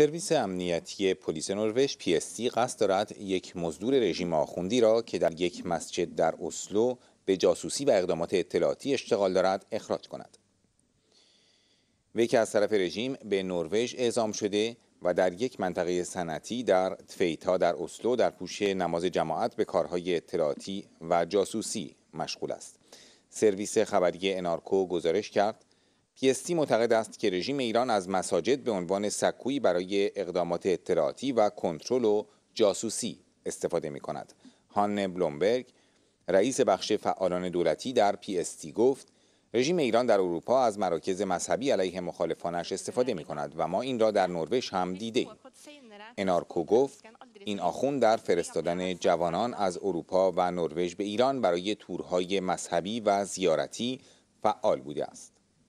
سرویس امنیتی پلیس نروژ پی قصد دارد یک مزدور رژیم آخوندی را که در یک مسجد در اسلو به جاسوسی و اقدامات اطلاعاتی اشتغال دارد اخراج کند. وی که از طرف رژیم به نروژ اعزام شده و در یک منطقه صنعتی در تفیتا در اسلو در پوش نماز جماعت به کارهای اطلاعاتی و جاسوسی مشغول است. سرویس خبری انارکو گزارش کرد کیستی معتقد است که رژیم ایران از مساجد به عنوان سکویی برای اقدامات اطلاعاتی و کنترل و جاسوسی استفاده می کند. هان بلومبرگ رئیس بخش فعالان دولتی در پی گفت رژیم ایران در اروپا از مراکز مذهبی علیه مخالفانش استفاده می کند و ما این را در نروژ هم دیده ایم. انارکو گفت این آخون در فرستادن جوانان از اروپا و نروژ به ایران برای تورهای مذهبی و زیارتی فعال بوده است.